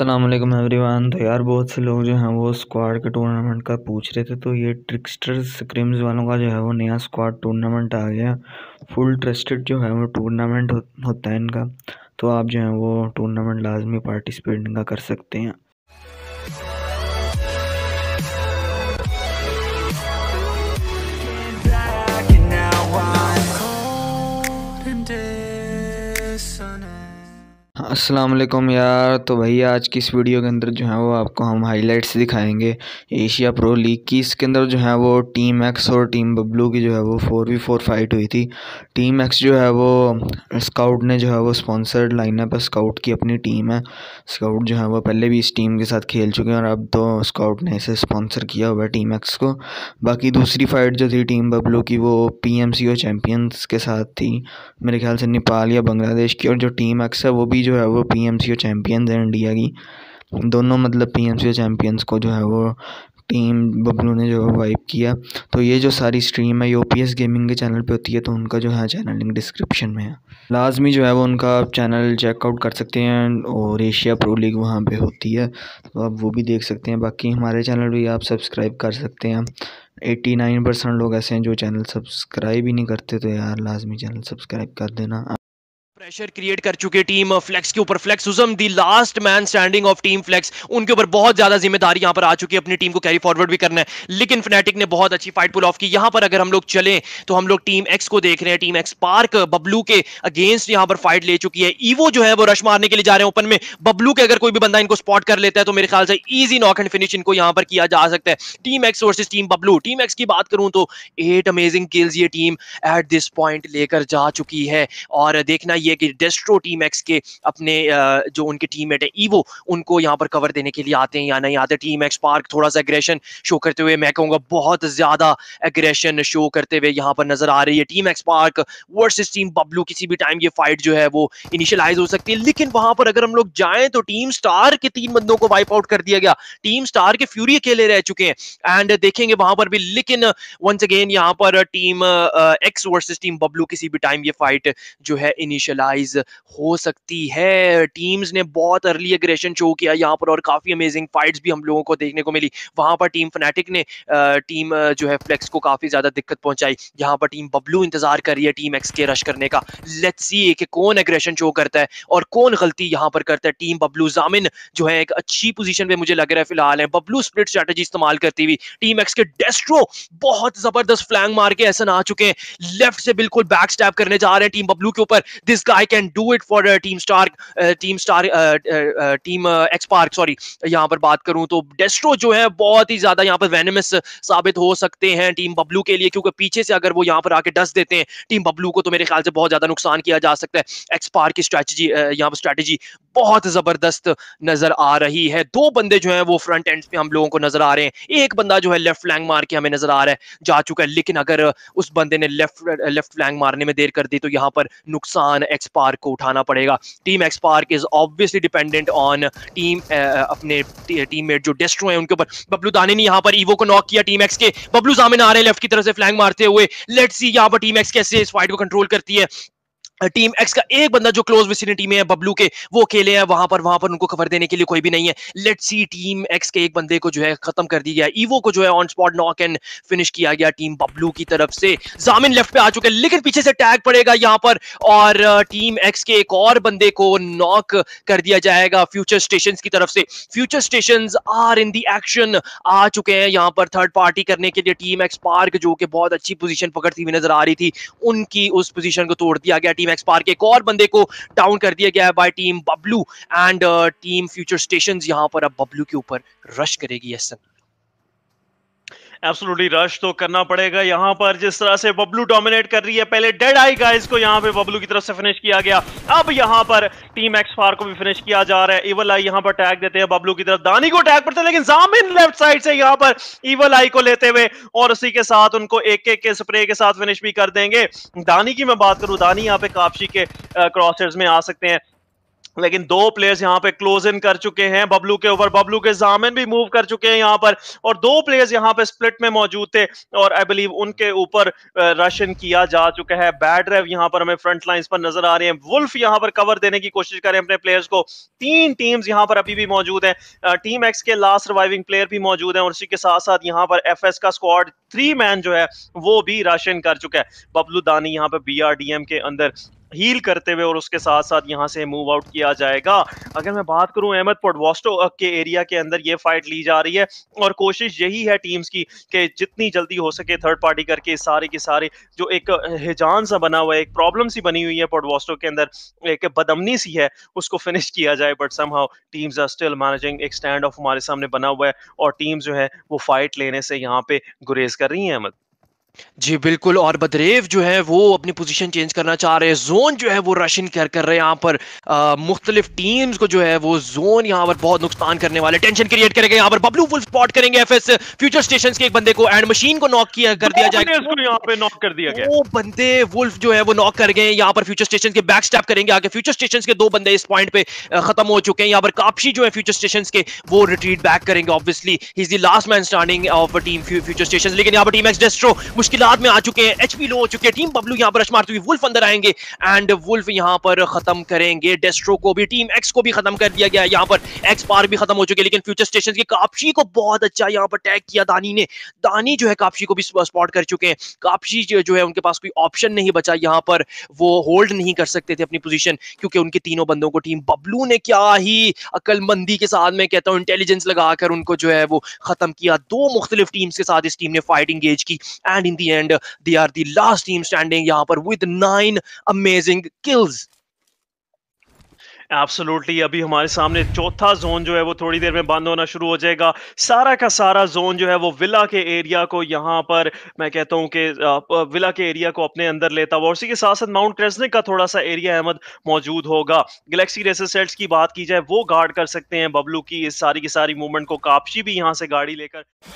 अल्लाम एवरीवान तो यार बहुत से लोग जो हैं वो स्क्वाड के टूर्नामेंट का पूछ रहे थे तो ये ट्रिक्स्टर स्क्रीम्स वालों का जो है वो नया स्क्वाड टूर्नामेंट आ गया फुल ट्रस्टेड जो है वो टूर्नामेंट हो, होता है इनका तो आप जो है वो टूर्नामेंट लाजमी पार्टिसिपेट इनका कर सकते हैं वालेकुम यार तो भैया आज की इस वीडियो के अंदर जो है वो आपको हम हाइलाइट्स दिखाएंगे एशिया प्रो लीग की इसके अंदर जो है वो टीम एक्स और टीम बब्लू की जो है वो फोर वी फोर फाइट हुई थी टीम एक्स जो है वो स्काउट ने जो है वो स्पॉन्सर्ड लाइनअप है स्काउट की अपनी टीम है स्काउट जो है वो पहले भी इस टीम के साथ खेल चुके हैं और अब तो स्काउट ने इसे स्पॉन्सर किया हुआ है टीम एक्स को बाकी दूसरी फाइट जो थी टीम बब्लू की वो P M C O champions के साथ थी मेरे ख्याल से नेपाल या बांग्लादेश की और जो टीम एक्स है वो भी जो है वो P M C O champions है इंडिया की दोनों मतलब P M C O champions को जो है वो टीम बबलू ने जो है वाइप किया तो ये जो सारी स्ट्रीम है ये ओ पी एस गेमिंग के चैनल पे होती है तो उनका जो है चैनल लिंक डिस्क्रिप्शन में है लाजमी जो है वो उनका आप चैनल चेकआउट कर सकते हैं और एशिया प्रो लीग वहाँ पे होती है तो आप वो भी देख सकते हैं बाकी हमारे चैनल भी आप सब्सक्राइब कर सकते हैं एट्टी नाइन परसेंट लोग ऐसे हैं जो चैनल सब्सक्राइब ही नहीं करते तो यार लाजमी चैनल सब्सक्राइब कर देना प्रेशर क्रिएट कर चुके टीम फ्लेक्स uh, के ऊपर फ्लेक्स उजम the last man standing of team Flex उनके ऊपर बहुत ज्यादा जिम्मेदारी यहां पर आ चुकी है अपनी टीम को कैरी फॉरवर्ड भी करना है लेकिन फिनेटिक ने बहुत अच्छी फाइट पुल ऑफ की यहां पर अगर हम लोग चले तो हम लोग टीम एक्स को देख रहे हैं टीम एक्स पार्क बबलू के अगेंस्ट यहां पर फाइट ले चुकी है ईवो जो है वो रश मारने के लिए जा रहे हैं ओपन में बबलू के अगर कोई भी बंदा इनको स्पॉट कर लेता है तो मेरे ख्याल से ईजी नॉक एंड फिनिश इनको यहां पर किया जा सकता है team X versus team Bablu team X की बात करूं तो एट अमेजिंग किल्स ये टीम एट दिस पॉइंट लेकर जा चुकी है और देखना ये कि डेस्ट्रो टीम एक्स के अपने जो उनके टीममेट है ईवो उनको यहाँ पर कवर देने के लिए आते हैं या नहीं आते टीम एक्स पार्क थोड़ा सा एग्रेशन शो करते हुए मैं कहूँगा बहुत ज़्यादा एग्रेशन शो करते हुए यहाँ पर नजर आ रही है team X Spark versus team Bablu किसी भी टाइम ये फाइट जो है वो इनिशियलाइज हो सकती है लेकिन वहां पर अगर हम लोग जाए तो टीम स्टार के तीन बंदों को वाइप आउट कर दिया गया टीम स्टार के फ्यूरी अकेले रह चुके हैं एंड देखेंगे वहां पर भी लेकिन वंस अगेन यहाँ पर team X versus team Bablu किसी भी टाइम ये फाइट जो है इनिशियलाइज रीलाइज हो सकती है टीम्स ने बहुत अर्ली एग्रेशन शो किया यहाँ पर और काफ़ी अमेजिंग फाइट्स भी हम लोगों को देखने को मिली वहां पर टीम फनेटिक ने टीम जो है फ्लेक्स को काफ़ी ज़्यादा दिक्कत पहुंचाई यहाँ पर टीम बबलू इंतजार कर रही है टीम एक्स के रश करने का लेट सी कि कौन एग्रेशन शो करता है और कौन गलती यहाँ पर करता है टीम बबलू जामिन जो है एक अच्छी पोजिशन पे मुझे लग रहा है फिलहाल है बबलू स्प्लिट स्ट्रेटेजी इस्तेमाल करती हुई टीम एक्स के डेस्ट्रो बहुत जबरदस्त फ्लैंग मार के ऐसा आ चुके हैं लेफ्ट से बिल्कुल बैक स्टैप करने जा रहे हैं टीम बबलू के ऊपर दिस का I can do it for team star team star team XSpark sorry यहाँ पर बात करूं तो डेस्ट्रो जो है बहुत ही ज्यादा यहाँ पर वेनमस साबित हो सकते हैं टीम बब्लू के लिए क्योंकि पीछे से अगर वो यहाँ पर आके डस देते हैं टीम बब्लू को तो मेरे ख्याल से बहुत ज्यादा नुकसान किया जा सकता है एक्सपार्क की स्ट्रैटेजी uh, यहाँ पर स्ट्रैटेजी बहुत जबरदस्त नजर आ रही है दो बंदे जो है वो फ्रंट एंड पे हम लोगों को नजर आ रहे हैं एक बंदा जो है लेफ्ट फ्लैंग मार के हमें नजर आ रहा है जा चुका है लेकिन अगर उस बंदे ने लेफ्ट लेफ्ट फ्लैंग मारने में देर कर दी तो यहाँ पर नुकसान एक्स पार्क को उठाना पड़ेगा team X Spark is obviously dependent on team अपने टीम जो डेस्ट्रो है उनके ऊपर बबलू दाने ने यहाँ पर ईवो को नॉक किया टीम एक्स के बबलू सामने आ रहे हैं लेफ्ट की तरफ से फ्लैंग मारते हुए लेट्स सी यहाँ पर टीम एक्स कैसे इस फाइट को कंट्रोल करती है टीम एक्स का एक बंदा जो क्लोज विसिनिटी में है बबलू के वो अकेले हैं वहां पर वहां पर उनको कवर देने के लिए कोई भी नहीं है लेट सी टीम एक्स के एक बंदे को जो है खत्म कर दिया गया ईवो को जो है on spot knock and finish किया गया टीम बबलू की तरफ से जामिन लेफ्ट पे आ चुके हैं लेकिन पीछे से टैग पड़ेगा यहाँ पर और टीम uh, एक्स के एक और बंदे को नॉक कर दिया जाएगा फ्यूचर स्टेशन की तरफ से Future Station are in the action आ चुके हैं यहाँ पर थर्ड पार्टी करने के लिए टीम एक्स पार्क जो कि बहुत अच्छी पोजिशन पकड़ती हुई नजर आ रही थी उनकी उस पोजिशन को तोड़ दिया गया टीम टीम एक्सपार के एक और बंदे को डाउन कर दिया गया है by team Bablu and team Future Station यहाँ पर अब बबलू के ऊपर रश करेगी यसन एब्सोल्युटली रश तो करना पड़ेगा यहाँ पर जिस तरह से बबलू डोमिनेट कर रही है पहले डेड आई गाइस को यहाँ पे बबलू की तरफ से फिनिश किया गया अब यहाँ पर टीम एक्स फार को भी फिनिश किया जा रहा है इवल आई यहाँ पर टैग देते हैं बबलू की तरफ दानी को टैग पड़ते हैं लेकिन जामिन लेफ्ट साइड से यहाँ पर इवल आई को लेते हुए और उसी के साथ उनको एक एक के स्प्रे के साथ फिनिश भी कर देंगे दानी की मैं बात करूं दानी यहाँ पे कापशी के क्रॉसर्स में आ सकते हैं लेकिन दो प्लेयर्स यहाँ पे क्लोज इन कर चुके हैं बबलू के ऊपर बबलू के जामिन भी मूव कर चुके हैं यहाँ पर और दो प्लेयर्स यहाँ पे स्प्लिट में मौजूद थे और आई बिलीव उनके ऊपर रशन किया जा चुका है बैड रेव यहाँ पर हमें फ्रंट लाइन पर नजर आ रहे हैं वुल्फ यहाँ पर कवर देने की कोशिश कर रहे हैं अपने प्लेयर्स को तीन टीम्स यहाँ पर अभी भी मौजूद है टीम एक्स के लास्ट सर्वाइविंग प्लेयर भी मौजूद है और उसी के साथ साथ यहाँ पर एफ का स्क्वाड थ्री मैन जो है वो भी राशन कर चुका है बबलू दानी यहाँ पर बी के अंदर हील करते हुए और उसके साथ साथ यहाँ से मूव आउट किया जाएगा अगर मैं बात करूं अहमद पोडवास्टो के एरिया के अंदर ये फाइट ली जा रही है और कोशिश यही है टीम्स की कि जितनी जल्दी हो सके थर्ड पार्टी करके सारे के सारे जो एक हिजान सा बना हुआ है एक प्रॉब्लम सी बनी हुई है पोडवास्टो के अंदर एक बदमनी सी है उसको फिनिश किया जाए but somehow teams are still managing एक स्टैंड ऑफ हमारे सामने बना हुआ है और टीम्स जो है वो फाइट लेने से यहाँ पे गुरेज कर रही है अहमद जी बिल्कुल और बदरेव जो है वो अपनी पोजीशन चेंज करना चाह रहे हैं जोन जो है वो रश कर कर रहे हैं यहाँ पर मुख्तलिफ टीम्स को जो है वो जोन यहाँ पर बहुत नुकसान करने वाले टेंशन क्रिएट करेंगे यहाँ पर बबलू फुल स्पॉट करेंगे एफएस फ्यूचर स्टेशन के एक बंदे को एंड मशीन को नॉक किया कर दिया जाएगा यहाँ पे नॉक कर दिया गया वो बंदे वुल्फ जो है वो नॉक कर गए यहाँ पर फ्यूचर स्टेशन के बैक स्टेप करेंगे आगे फ्यूचर स्टेशन के दो बंदे इस पॉइंट पे खत्म हो चुके हैं यहाँ पर काफी जो है फ्यूचर स्टेशन के वो रिट्रीट बैक करेंगे obviously is the last man standing of team Future Station लेकिन यहाँ पर टीम एक्स डेस्ट्रो मुश्किल में आ चुके हैं एचपी लो हो चुके हैं टीम बब्लू यहाँ पर रश मारते हुए वुल्फ अंदर आएंगे एंड वुल्फ यहाँ पर खत्म करेंगे डेस्ट्रो को भी टीम एक्स को भी खत्म कर दिया गया है यहाँ पर एक्स पार भी खत्म हो चुके लेकिन फ्यूचर स्टेशन के कापशी को बहुत अच्छा यहाँ पर टैग किया दानी ने दानी जो है कापशी को भी स्पॉट कर चुके हैं कापशी जो है उनके पास कोई ऑप्शन नहीं बचा यहाँ पर वो होल्ड नहीं कर सकते थे अपनी पोजिशन क्योंकि उनके तीनों बंदों को टीम बब्लू ने क्या ही अकलमंदी के साथ में कहता हूँ इंटेलिजेंस लगाकर उनको जो है वो खत्म किया दो मुख्तलिफ टीम्स के साथ इस टीम ने फाइट इंगेज की and in the end, they are the last team standing yahan par with nine amazing kills. Absolutely अभी हमारे सामने चौथा जोन जो है वो थोड़ी देर में बंद होना शुरू हो जाएगा सारा का सारा जोन जो है वो विला के एरिया को यहाँ पर मैं कहता हूँ कि विला के एरिया को अपने अंदर लेता हुआ उसी के साथ साथ माउंट क्रेसनिक का थोड़ा सा एरिया अहमद मौजूद होगा गलेक्सी रेसेसेट्स की बात की जाए वो गार्ड कर सकते हैं बबलू की इस सारी की सारी मूवमेंट को कापशी भी यहाँ से गाड़ी लेकर